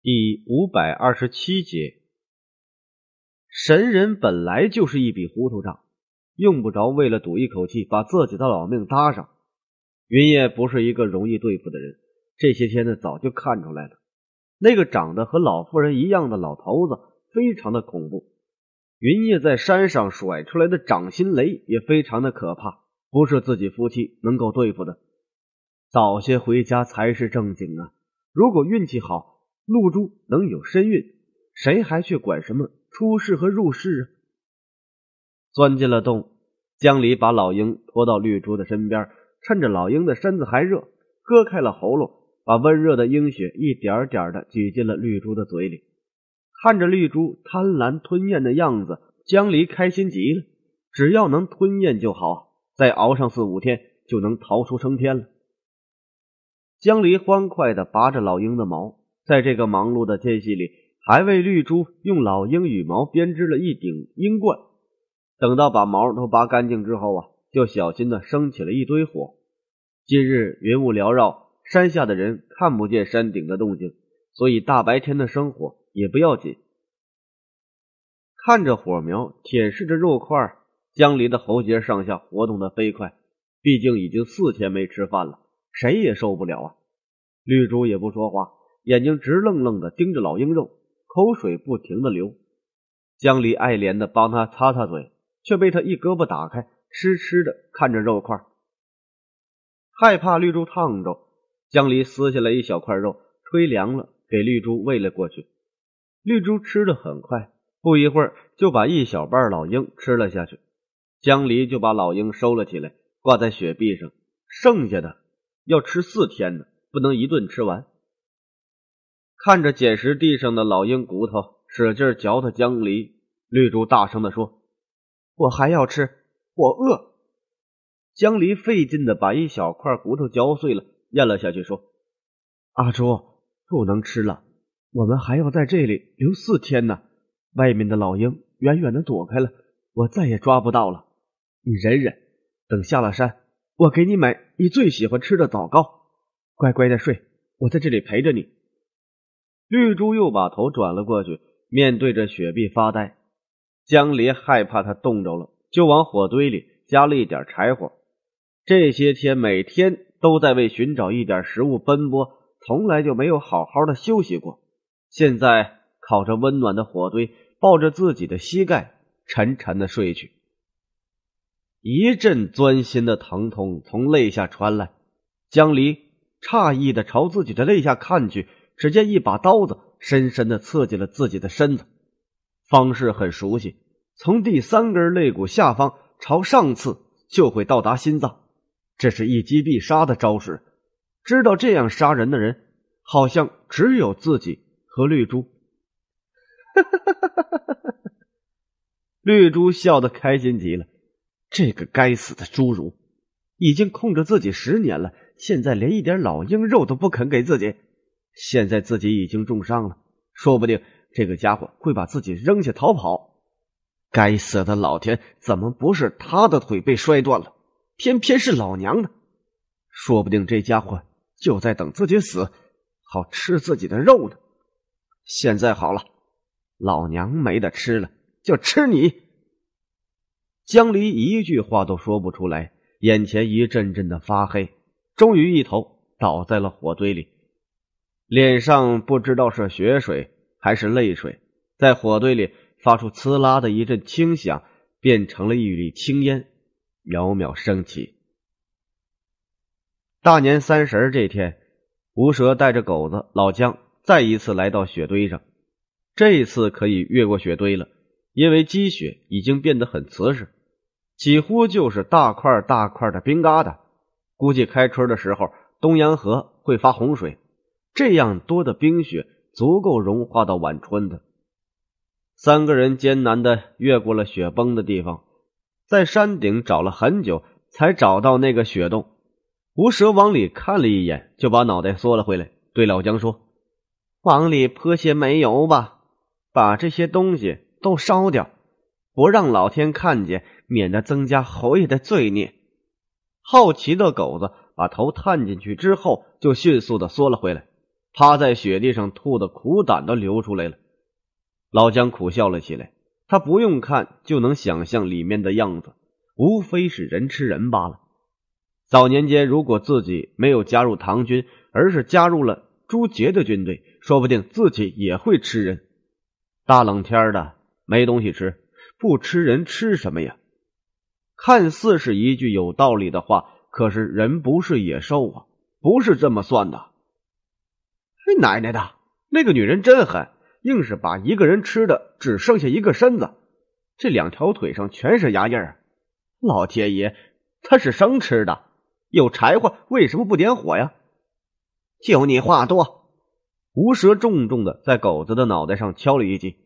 第五百二十七节，神人本来就是一笔糊涂账，用不着为了赌一口气把自己的老命搭上。云烨不是一个容易对付的人，这些天呢早就看出来了。那个长得和老妇人一样的老头子非常的恐怖，云烨在山上甩出来的掌心雷也非常的可怕，不是自己夫妻能够对付的。早些回家才是正经啊！如果运气好。露珠能有身孕，谁还去管什么出世和入世啊？钻进了洞，江离把老鹰拖到绿珠的身边，趁着老鹰的身子还热，割开了喉咙，把温热的鹰血一点点的挤进了绿珠的嘴里。看着绿珠贪婪吞咽的样子，江离开心极了。只要能吞咽就好，再熬上四五天就能逃出升天了。江离欢快的拔着老鹰的毛。在这个忙碌的间隙里，还为绿珠用老鹰羽毛编织了一顶鹰冠。等到把毛都拔干净之后啊，就小心的升起了一堆火。今日云雾缭绕，山下的人看不见山顶的动静，所以大白天的生火也不要紧。看着火苗舔舐着肉块，江离的喉结上下活动的飞快。毕竟已经四天没吃饭了，谁也受不了啊。绿珠也不说话。眼睛直愣愣地盯着老鹰肉，口水不停地流。江离爱怜地帮他擦擦嘴，却被他一胳膊打开，痴痴地看着肉块，害怕绿珠烫着。江离撕下来一小块肉，吹凉了，给绿珠喂了过去。绿珠吃的很快，不一会儿就把一小半老鹰吃了下去。江离就把老鹰收了起来，挂在雪壁上。剩下的要吃四天呢，不能一顿吃完。看着捡拾地上的老鹰骨头，使劲嚼它江离绿竹大声的说：“我还要吃，我饿。”江离费劲的把一小块骨头嚼碎了，咽了下去，说：“阿朱，不能吃了，我们还要在这里留四天呢。外面的老鹰远远的躲开了，我再也抓不到了。你忍忍，等下了山，我给你买你最喜欢吃的枣糕。乖乖的睡，我在这里陪着你。”绿珠又把头转了过去，面对着雪碧发呆。江离害怕他冻着了，就往火堆里加了一点柴火。这些天每天都在为寻找一点食物奔波，从来就没有好好的休息过。现在靠着温暖的火堆，抱着自己的膝盖，沉沉的睡去。一阵钻心的疼痛从肋下传来，江离诧异的朝自己的肋下看去。只见一把刀子深深的刺进了自己的身子，方式很熟悉，从第三根肋骨下方朝上刺就会到达心脏，这是一击必杀的招式。知道这样杀人的人，好像只有自己和绿珠。绿珠笑得开心极了，这个该死的侏儒，已经控制自己十年了，现在连一点老鹰肉都不肯给自己。现在自己已经重伤了，说不定这个家伙会把自己扔下逃跑。该死的老天，怎么不是他的腿被摔断了，偏偏是老娘的？说不定这家伙就在等自己死，好吃自己的肉呢。现在好了，老娘没得吃了，就吃你。江离一句话都说不出来，眼前一阵阵的发黑，终于一头倒在了火堆里。脸上不知道是血水还是泪水，在火堆里发出“刺啦”的一阵轻响，变成了一缕青烟，渺渺升起。大年三十这天，吴蛇带着狗子老姜再一次来到雪堆上，这次可以越过雪堆了，因为积雪已经变得很瓷实，几乎就是大块大块的冰疙瘩。估计开春的时候，东阳河会发洪水。这样多的冰雪足够融化到晚春的。三个人艰难的越过了雪崩的地方，在山顶找了很久，才找到那个雪洞。吴蛇往里看了一眼，就把脑袋缩了回来，对老姜说：“往里泼些煤油吧，把这些东西都烧掉，不让老天看见，免得增加侯爷的罪孽。”好奇的狗子把头探进去之后，就迅速的缩了回来。趴在雪地上吐的苦胆都流出来了，老姜苦笑了起来。他不用看就能想象里面的样子，无非是人吃人罢了。早年间如果自己没有加入唐军，而是加入了朱杰的军队，说不定自己也会吃人。大冷天的，没东西吃，不吃人吃什么呀？看似是一句有道理的话，可是人不是野兽啊，不是这么算的。奶奶的，那个女人真狠，硬是把一个人吃的只剩下一个身子，这两条腿上全是牙印儿。老天爷，她是生吃的，有柴火为什么不点火呀？就你话多！无蛇重重的在狗子的脑袋上敲了一记。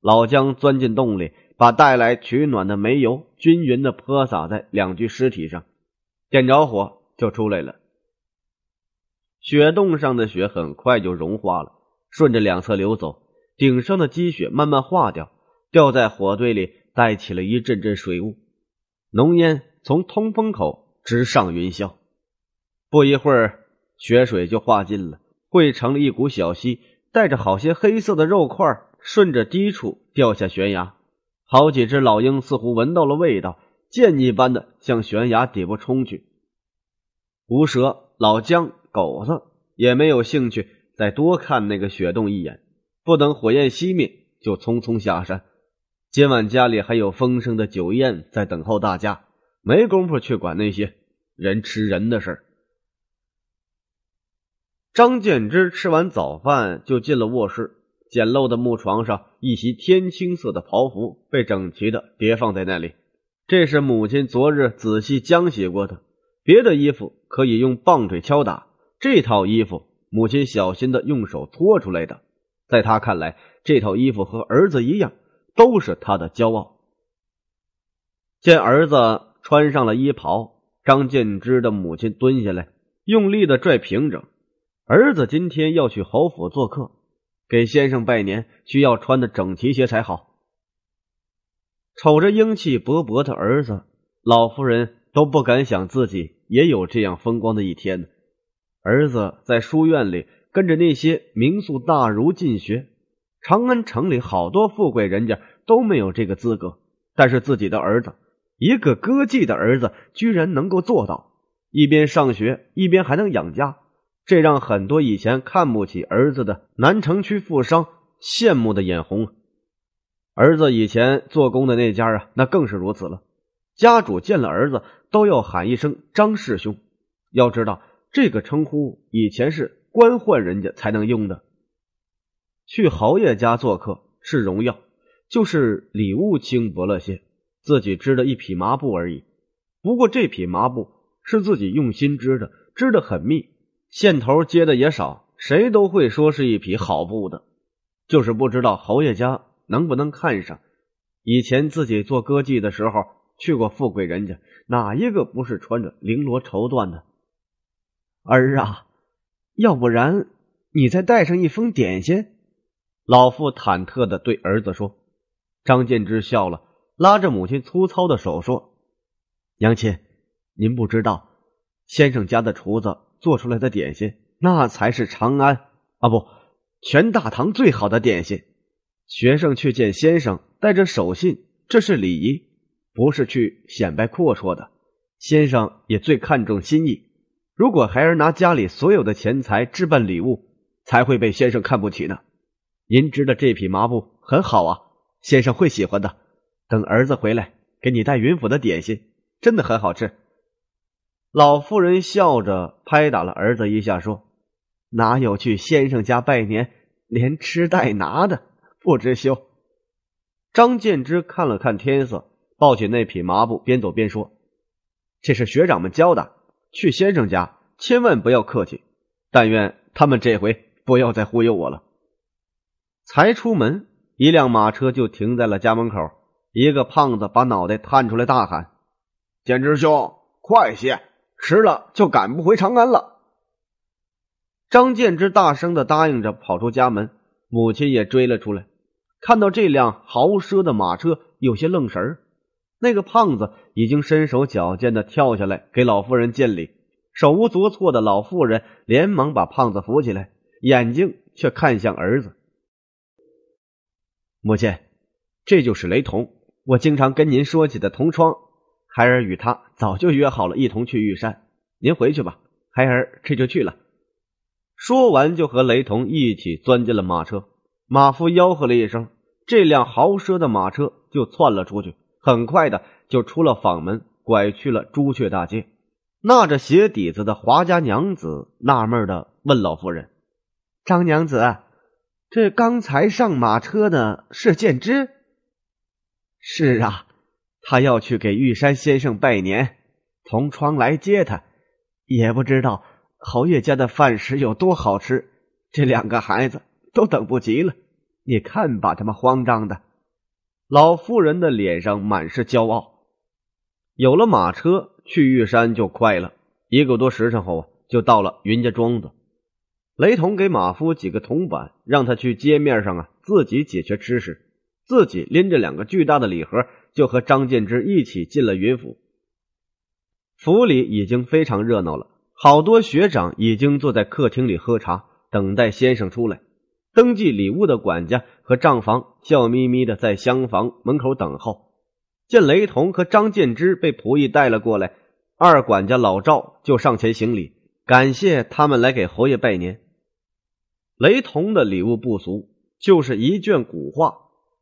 老姜钻进洞里，把带来取暖的煤油均匀的泼洒在两具尸体上，点着火就出来了。雪洞上的雪很快就融化了，顺着两侧流走，顶上的积雪慢慢化掉，掉在火堆里，带起了一阵阵水雾，浓烟从通风口直上云霄。不一会儿，雪水就化尽了，汇成了一股小溪，带着好些黑色的肉块，顺着低处掉下悬崖。好几只老鹰似乎闻到了味道，箭一般的向悬崖底部冲去。无蛇老姜。狗子也没有兴趣再多看那个雪洞一眼，不等火焰熄灭，就匆匆下山。今晚家里还有丰盛的酒宴在等候大家，没工夫去管那些人吃人的事张建之吃完早饭就进了卧室，简陋的木床上一袭天青色的袍服被整齐的叠放在那里，这是母亲昨日仔细浆洗过的。别的衣服可以用棒槌敲打。这套衣服，母亲小心的用手搓出来的。在他看来，这套衣服和儿子一样，都是他的骄傲。见儿子穿上了衣袍，张建之的母亲蹲下来，用力的拽平整。儿子今天要去侯府做客，给先生拜年，需要穿的整齐些才好。瞅着英气勃勃的儿子，老妇人都不敢想自己也有这样风光的一天呢。儿子在书院里跟着那些名宿大儒进学，长安城里好多富贵人家都没有这个资格，但是自己的儿子，一个歌妓的儿子居然能够做到一边上学一边还能养家，这让很多以前看不起儿子的南城区富商羡慕的眼红。儿子以前做工的那家啊，那更是如此了，家主见了儿子都要喊一声张师兄，要知道。这个称呼以前是官宦人家才能用的。去侯爷家做客是荣耀，就是礼物轻薄了些，自己织的一匹麻布而已。不过这匹麻布是自己用心织的，织的很密，线头接的也少，谁都会说是一匹好布的。就是不知道侯爷家能不能看上。以前自己做歌妓的时候去过富贵人家，哪一个不是穿着绫罗绸缎的？儿啊，要不然你再带上一封点心。老妇忐忑的对儿子说。张建之笑了，拉着母亲粗糙的手说：“娘亲，您不知道，先生家的厨子做出来的点心，那才是长安啊不，全大唐最好的点心。学生去见先生，带着手信，这是礼仪，不是去显摆阔绰的。先生也最看重心意。”如果孩儿拿家里所有的钱财置办礼物，才会被先生看不起呢。您织的这匹麻布很好啊，先生会喜欢的。等儿子回来，给你带云府的点心，真的很好吃。老妇人笑着拍打了儿子一下，说：“哪有去先生家拜年，连吃带拿的，不知羞。”张建之看了看天色，抱起那匹麻布，边走边说：“这是学长们教的。”去先生家，千万不要客气。但愿他们这回不要再忽悠我了。才出门，一辆马车就停在了家门口。一个胖子把脑袋探出来，大喊：“建之兄，快些，迟了就赶不回长安了。”张建之大声的答应着，跑出家门。母亲也追了出来，看到这辆豪奢的马车，有些愣神儿。那个胖子。已经身手矫健的跳下来给老妇人见礼，手无足措的老妇人连忙把胖子扶起来，眼睛却看向儿子。母亲，这就是雷同，我经常跟您说起的同窗，孩儿与他早就约好了，一同去玉山。您回去吧，孩儿这就去了。说完，就和雷同一起钻进了马车，马夫吆喝了一声，这辆豪奢的马车就窜了出去，很快的。就出了房门，拐去了朱雀大街。纳着鞋底子的华家娘子纳闷的问老夫人：“张娘子，这刚才上马车的是建之？是啊，他要去给玉山先生拜年，同窗来接他。也不知道侯爷家的饭食有多好吃，这两个孩子都等不及了。你看，把他们慌张的。老妇人的脸上满是骄傲。”有了马车，去玉山就快了。一个多时辰后啊，就到了云家庄子。雷同给马夫几个铜板，让他去街面上啊，自己解决吃食。自己拎着两个巨大的礼盒，就和张建之一起进了云府。府里已经非常热闹了，好多学长已经坐在客厅里喝茶，等待先生出来登记礼物的管家和账房笑眯眯的在厢房门口等候。见雷同和张建之被仆役带了过来，二管家老赵就上前行礼，感谢他们来给侯爷拜年。雷同的礼物不俗，就是一卷古画，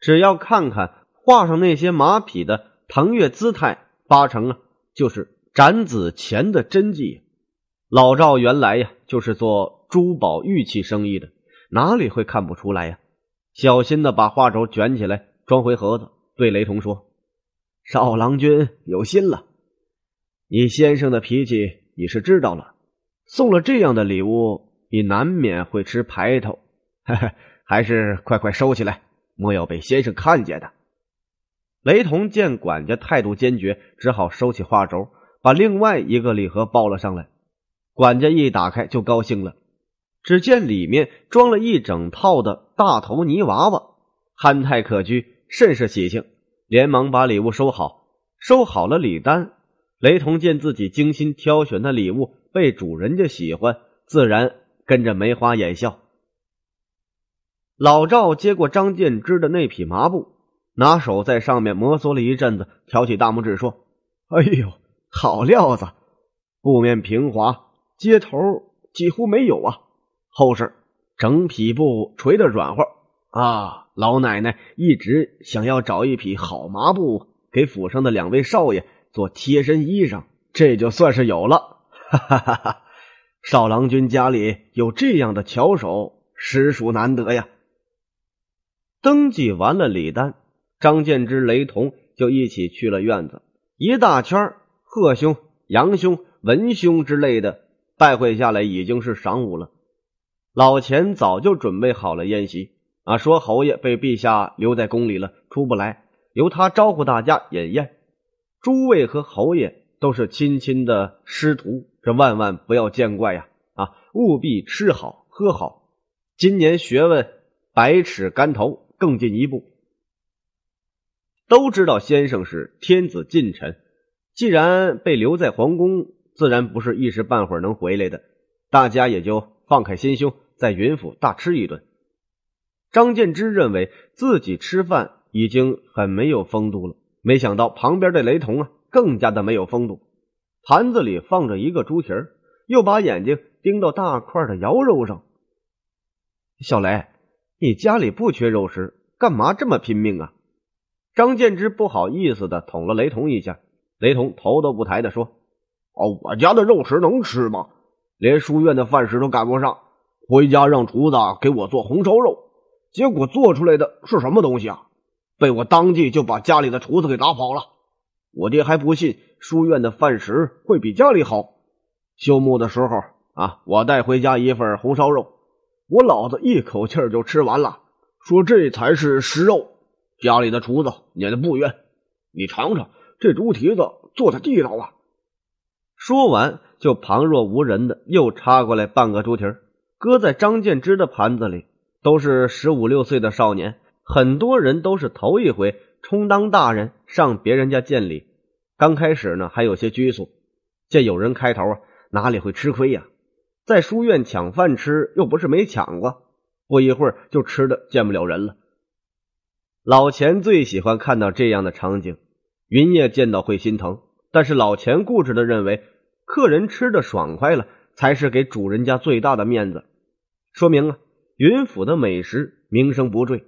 只要看看画上那些马匹的腾跃姿态，八成啊就是展子虔的真迹。老赵原来呀就是做珠宝玉器生意的，哪里会看不出来呀？小心的把画轴卷起来装回盒子，对雷同说。少郎君有心了，你先生的脾气你是知道了，送了这样的礼物，你难免会吃排头，还是快快收起来，莫要被先生看见的。雷同见管家态度坚决，只好收起画轴，把另外一个礼盒抱了上来。管家一打开就高兴了，只见里面装了一整套的大头泥娃娃，憨态可掬，甚是喜庆。连忙把礼物收好，收好了礼单。雷同见自己精心挑选的礼物被主人家喜欢，自然跟着眉花眼笑。老赵接过张建之的那匹麻布，拿手在上面摩挲了一阵子，挑起大拇指说：“哎呦，好料子，布面平滑，接头几乎没有啊，后事整匹布垂得软和啊。”老奶奶一直想要找一匹好麻布给府上的两位少爷做贴身衣裳，这就算是有了。哈哈哈！哈，少郎君家里有这样的巧手，实属难得呀。登记完了礼单，张建之、雷同就一起去了院子。一大圈，贺兄、杨兄、文兄之类的拜会下来，已经是晌午了。老钱早就准备好了宴席。啊，说侯爷被陛下留在宫里了，出不来，由他招呼大家饮宴。诸位和侯爷都是亲亲的师徒，这万万不要见怪呀！啊，务必吃好喝好，今年学问百尺竿头更进一步。都知道先生是天子近臣，既然被留在皇宫，自然不是一时半会儿能回来的，大家也就放开心胸，在云府大吃一顿。张建之认为自己吃饭已经很没有风度了，没想到旁边的雷同啊更加的没有风度。盘子里放着一个猪蹄儿，又把眼睛盯到大块的肴肉上。小雷，你家里不缺肉食，干嘛这么拼命啊？张建之不好意思的捅了雷同一下，雷同头都不抬的说：“哦，我家的肉食能吃吗？连书院的饭食都赶不上，回家让厨子给我做红烧肉。”结果做出来的是什么东西啊？被我当即就把家里的厨子给打跑了。我爹还不信，书院的饭食会比家里好。休沐的时候啊，我带回家一份红烧肉，我老子一口气就吃完了，说这才是食肉。家里的厨子撵得不冤。你尝尝这猪蹄子做的地道啊！说完就旁若无人的又插过来半个猪蹄，搁在张建之的盘子里。都是十五六岁的少年，很多人都是头一回充当大人上别人家见礼。刚开始呢还有些拘束，见有人开头啊，哪里会吃亏呀？在书院抢饭吃又不是没抢过，不一会儿就吃的见不了人了。老钱最喜欢看到这样的场景，云烨见到会心疼，但是老钱固执的认为，客人吃的爽快了才是给主人家最大的面子，说明啊。云府的美食名声不坠，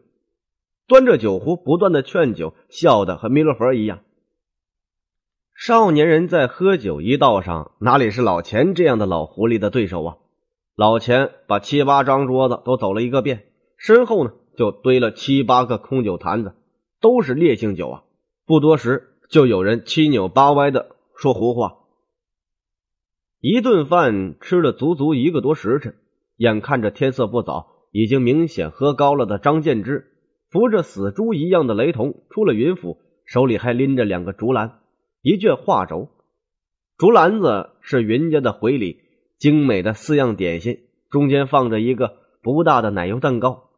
端着酒壶不断的劝酒，笑得和弥勒佛一样。少年人在喝酒一道上，哪里是老钱这样的老狐狸的对手啊？老钱把七八张桌子都走了一个遍，身后呢就堆了七八个空酒坛子，都是烈性酒啊。不多时，就有人七扭八歪的说胡话。一顿饭吃了足足一个多时辰，眼看着天色不早。已经明显喝高了的张建之，扶着死猪一样的雷同出了云府，手里还拎着两个竹篮，一卷画轴。竹篮子是云家的回礼，精美的四样点心，中间放着一个不大的奶油蛋糕。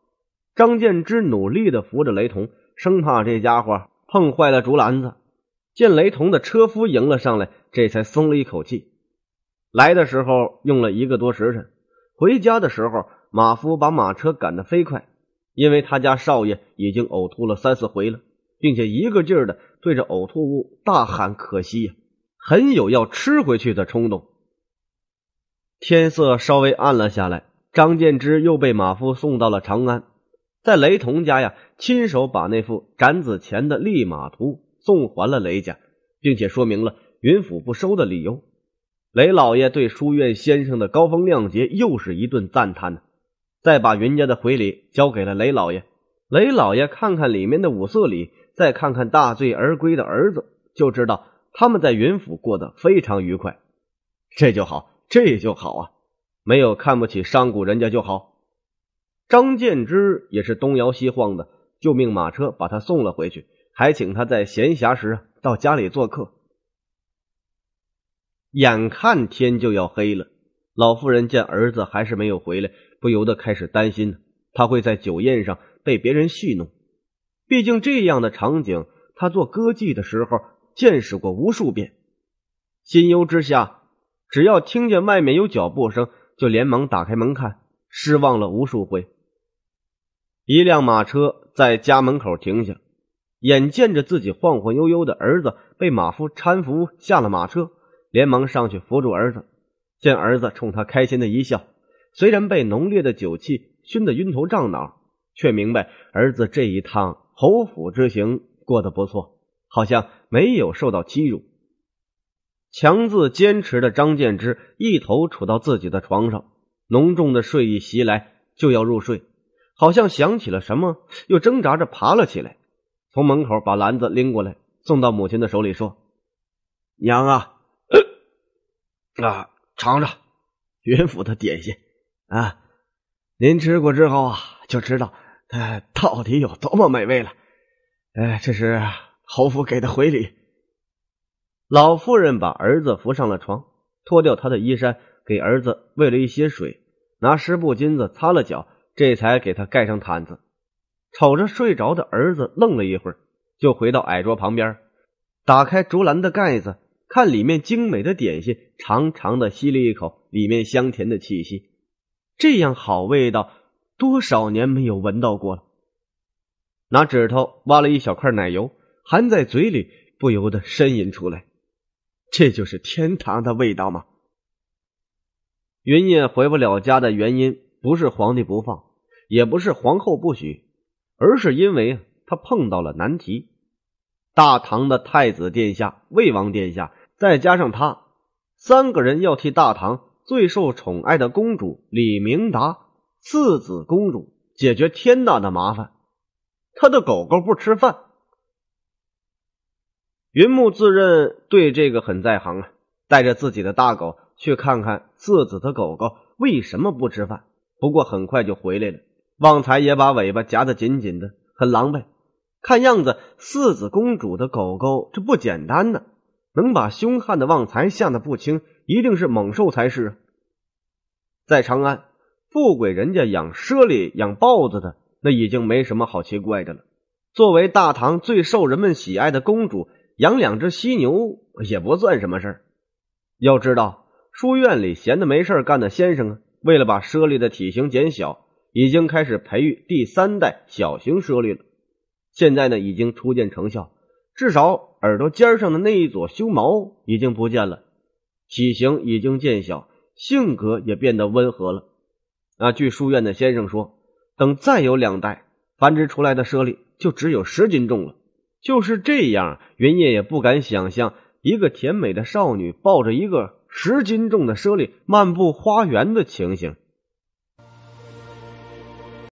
张建之努力的扶着雷同，生怕这家伙碰坏了竹篮子。见雷同的车夫迎了上来，这才松了一口气。来的时候用了一个多时辰，回家的时候。马夫把马车赶得飞快，因为他家少爷已经呕吐了三四回了，并且一个劲儿的对着呕吐物大喊：“可惜呀，很有要吃回去的冲动。”天色稍微暗了下来，张建之又被马夫送到了长安，在雷同家呀，亲手把那幅斩子前的立马图送还了雷家，并且说明了云府不收的理由。雷老爷对书院先生的高风亮节又是一顿赞叹呢。再把云家的回礼交给了雷老爷，雷老爷看看里面的五色礼，再看看大醉而归的儿子，就知道他们在云府过得非常愉快。这就好，这就好啊！没有看不起商贾人家就好。张建之也是东摇西晃的，就命马车把他送了回去，还请他在闲暇时到家里做客。眼看天就要黑了。老妇人见儿子还是没有回来，不由得开始担心了。他会在酒宴上被别人戏弄，毕竟这样的场景他做歌妓的时候见识过无数遍。心忧之下，只要听见外面有脚步声，就连忙打开门看，失望了无数回。一辆马车在家门口停下，眼见着自己晃晃悠悠的儿子被马夫搀扶下了马车，连忙上去扶住儿子。见儿子冲他开心的一笑，虽然被浓烈的酒气熏得晕头胀脑，却明白儿子这一趟侯府之行过得不错，好像没有受到欺辱。强自坚持的张建之一头杵到自己的床上，浓重的睡意袭来，就要入睡，好像想起了什么，又挣扎着爬了起来，从门口把篮子拎过来，送到母亲的手里，说：“娘啊，啊。”尝尝，云府的点心啊！您吃过之后啊，就知道它到底有多么美味了。哎，这是侯府给的回礼。老妇人把儿子扶上了床，脱掉他的衣衫，给儿子喂了一些水，拿湿布巾子擦了脚，这才给他盖上毯子。瞅着睡着的儿子，愣了一会儿，就回到矮桌旁边，打开竹篮的盖子。看里面精美的点心，长长的吸了一口里面香甜的气息，这样好味道，多少年没有闻到过了。拿指头挖了一小块奶油，含在嘴里，不由得呻吟出来：“这就是天堂的味道吗？”云烨回不了家的原因，不是皇帝不放，也不是皇后不许，而是因为他碰到了难题。大唐的太子殿下，魏王殿下。再加上他，三个人要替大唐最受宠爱的公主李明达次子公主解决天大的麻烦。他的狗狗不吃饭，云木自认对这个很在行啊，带着自己的大狗去看看次子的狗狗为什么不吃饭。不过很快就回来了，旺财也把尾巴夹得紧紧的，很狼狈。看样子，四子公主的狗狗这不简单呢。能把凶悍的旺财吓得不轻，一定是猛兽才是。在长安，富贵人家养猞猁、养豹子的，那已经没什么好奇怪的了。作为大唐最受人们喜爱的公主，养两只犀牛也不算什么事儿。要知道，书院里闲的没事儿干的先生啊，为了把猞猁的体型减小，已经开始培育第三代小型猞猁了。现在呢，已经初见成效。至少耳朵尖上的那一撮胸毛已经不见了，体型已经渐小，性格也变得温和了。啊，据书院的先生说，等再有两代繁殖出来的猞猁就只有十斤重了。就是这样，云烨也不敢想象一个甜美的少女抱着一个十斤重的猞猁漫步花园的情形。